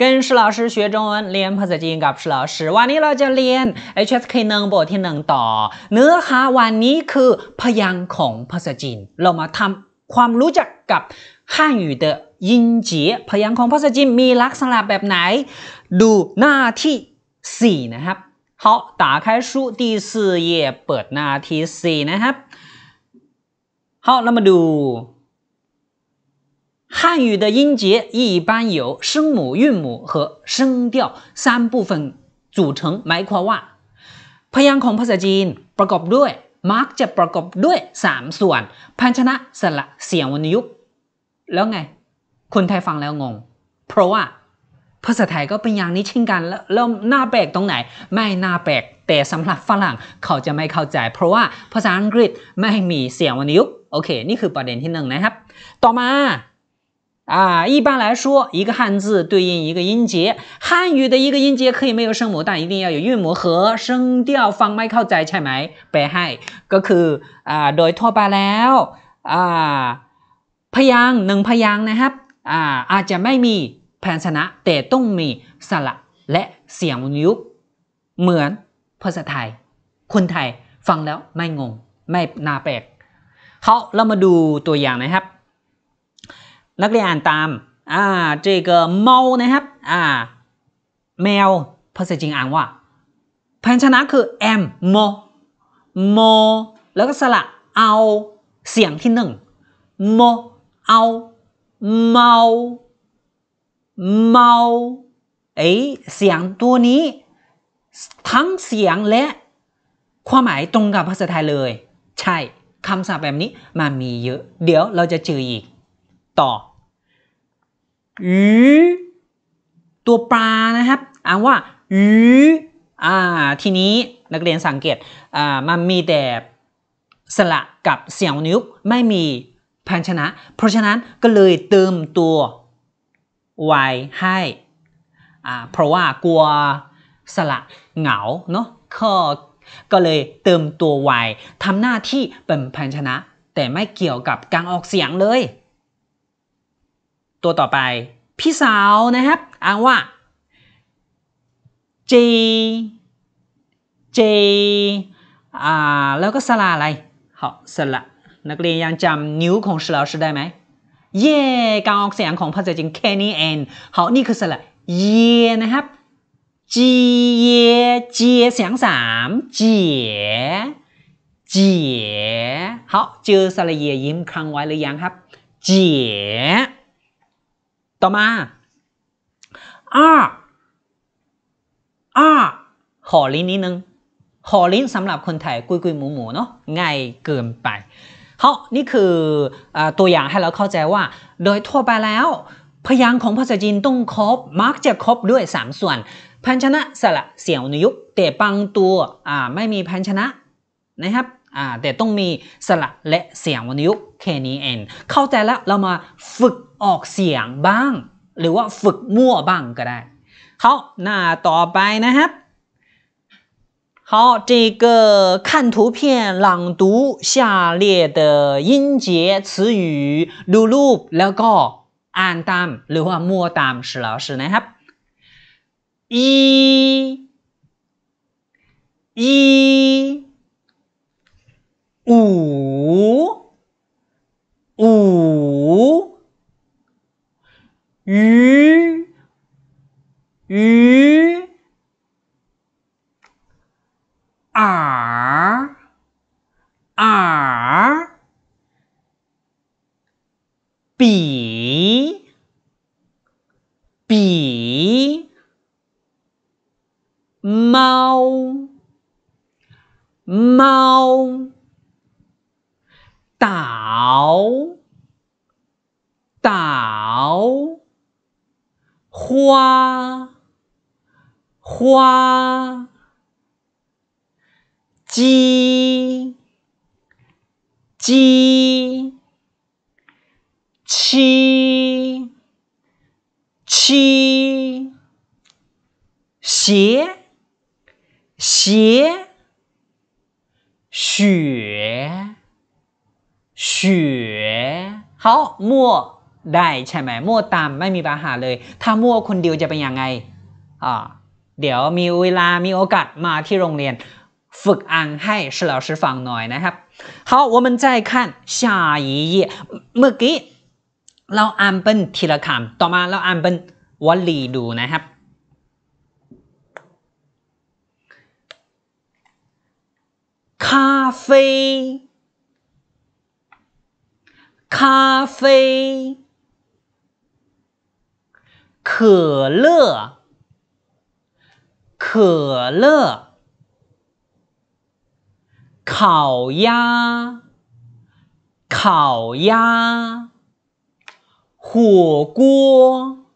กั跟施老师学中文เรียนภาษาจีนกับ施老师วันนี้เราจะเรียน HSK หนึ่งบทที่หนึ่งต่อเนื้อหาวันนี้คือพยางค์ของภาษาจีนเรามาทำความรู้จักกับฮั่น语的音节พยางค์ของภาษาจีนมีลักษณะแบบไหนดูหน้าที่สี่นะครับ好打开书第四页เปิดหน้าที่สี่นะครับ好เรามาดู汉语的音节一般由声母、韵母和声调三部分组成。หมายความว่า พยังของภาษาจีนประกอบด้วยมักจะประกอบด้วยสามส่วน พันชนะสระเสียงวรรณยุกต์ แล้วไง คนไทยฟังแล้วงง เพราะว่าภาษาไทยก็เป็นอย่างนี้เช่นกันแล้วหน้าแปลกตรงไหน ไม่หน้าแปลกแต่สำหรับฝรั่งเขาจะไม่เข้าใจเพราะว่าภาษาอังกฤษไม่มีเสียงวรรณยุกต์โอเคนี่คือประเด็นที่หนึ่งนะครับ ต่อมา啊，一般来说，一个汉字对应一个音节。汉语的一个音节可以没有声母，但一定要有韵母和声调ฟังไม่เข้าใจใช่ไหมแปลให้ก็คืออ่าโดยทั่วไปแล้วอ่าพยางหนึ่งพยางนะครับอ่าอาจจะไม่มีแผัญชนะแต่ต้องมีสระและเสียงยุบเหมือนภาษาไทยคนไทยฟังแล้วไม่งงไม่น่าแปลกเขาเรามาดูตัวอย่างนะครับนักเรียนอ่านตาม อ่าจก这มานะครับ อ่า แมว ภาษาจีนอ่านว่าพยัญชนะคือ m m m แล้วก็สระเอา เสียงที่หนึ่ง m เอาเมาเมาเอเสียงตัวนี้ ทั้งเสียงและความหมายตรงกับภาษาไทยเลย ใช่ คำศัพท์แบบนี้มันมีเยอะ เดี๋ยวเราจะเจออีกต่ออือตัวปลานะครับอ่านว่าอืออ่าทีนี้นักเรียนสังเกตอ่ามันมีแต่สระกับเสียงนิ้วไม่มีพันชนะ เพราะฉะนั้นก็เลยเติมตัวไวให้อ่าเพราะว่ากลัวสระเหงาเนาะก็ก็เลยเติมตัวไวทำหน้าที่เป็นพันชนะ แต่ไม่เกี่ยวกับการออกเสียงเลยตัวต่อไปพี่สาวนะครับอ้างว่า J J อ่าแล้วก็สระอะไร好สระนักเรียนยังจำนิ้วของสระได้ไหมเย่การออกเสียงของภาษาจีนแค่นี้เอง好นี่คือสระเย่นะครับจีเยเจียเสียงสามเจียเจีย好เจอสระเย่ยิ้มครั้งไว้หรือยังครับ เจียต่อมาอ้าอ้าห่อลิ้นนิดนึงห่อลิ้นสำหรับคนไทยกุยกุยหมูหมูเนาะ ง่ายเกินไปเขานี่คืออตัวอย่างให้เราเข้าใจว่า โดยทั่วไปแล้ว พยางค์ของภาษาจีนต้องครบ มักจะครบด้วย 3 ส่วน พันชนะสระเสียงนุยุกเตะปังตัว ไม่มีพันชนะนะครับอ่าแต่ต้องมีสระและเสียงวันยุกแค่นี้เอง เข้าใจแล้วเรามาฝึกออกเสียงบ้าง หรือว่าฝึกมั่วบ้างก็ได้เขาหน้าต่อไปนะครับเข好，这个看图片朗读下列的音节词语，ดูรูปแล้วก็อ่านตาม หรือว่า มั่วตาม是老师นะครับ一，一。五五鱼鱼耳耳笔笔猫猫。倒倒花花鸡鸡七七鞋鞋雪。雪好มั่วได้ใช่ไหม มั่วตามไม่มีปัญหาเลย ถ้ามั่วคนเดียวจะเป็นยังไงอ่าเดี๋ยวมีเวลามีโอกาสมาที่โรงเรียน ฝึกอ่านให้สลาสิฟังหน่อยนะครับ好我们再看下一页เมื่อกี้ เราอ่านเป็นทีละคำต่อมาเราอ่านเป็นวลีดูนะครับ คาเฟ่咖啡，可乐，可乐，烤鸭，烤鸭，火锅，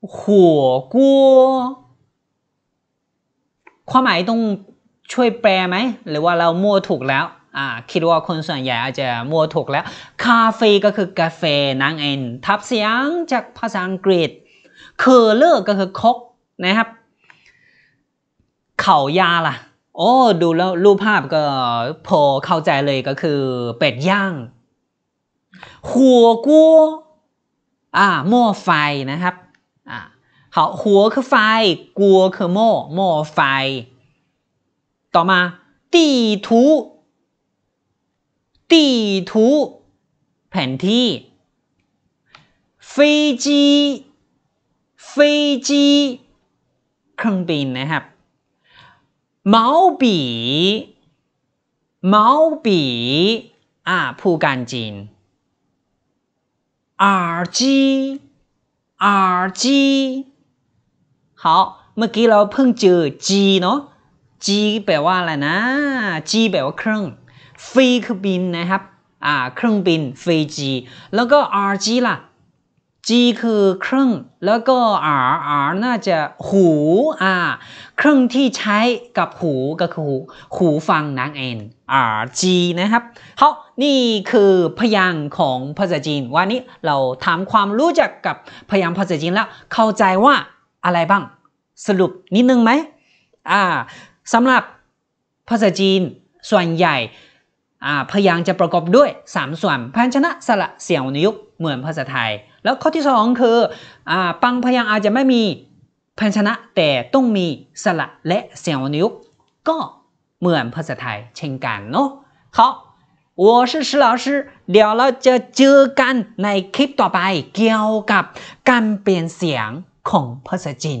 火锅。ความหมายต้องช่วยแปลไหม หรือว่าเรามั่วถูกแล้วอ่าคิดว่าคนส่วนใหญ่อาจจะมัวถูกแล้ว คาเฟ่ก็คือกาแฟนั่งเอน ทับเสียงจากภาษาอังกฤษคือเลรกก็คือคกนะครับเข่ายาล่ะ โอ้ดูแล้วรูปภาพก็พอเข้าใจเลยก็คือ เป็ดย่าง หัวกู้อ่าหม้อไฟนะครับอ่าเขาหัวคือไฟ กัวคือหม้อหม้อไฟ ต่อมาตีทูดีทูแผนที่ฟีจีฟีจีเครื่องบินนะครับเมาบีเมาบีอ่าผู้การจีน RG RG 好เมื่อกี้เราเพิ่งเจอจีเนาะจีแปลว่าอะไรนะจีแปลว่าเครื่องฟีคบินนะครับ อ่า เครื่องบินฟรีจีแล้วก็ RG ล่ะ G คือเครื่อง แล้วก็ R R น่าจะหู อ่าเครื่องที่ใช้กับหูก็คือหู หูฟัง นั่นเอง R G นะครับเขานี่คือพยางของภาษาจีน วันนี้เราทำความรู้จักกับพยางภาษาจีนแล้ว เข้าใจว่าอะไรบ้างสรุปนิดนึงไหมอ่าสำหรับภาษาจีนส่วนใหญ่อ่าพยางจะประกอบด้วย 3 ส่วนพยัญชนะสระเสียงนิยุกเหมือนภาษาไทย แล้วข้อที่ 2 คืออ่างพยางอาจจะไม่มีพยัญชนะแต่ต้องมีสระและเสียงนิยุกก็เหมือนภาษาไทยเช่นกันเนาะเขา我是石老师เดี๋ยวเราจะเจอกันในคลิปต่อไป เกี่ยวกับการเปลี่ยนเสียงของภาษาจีน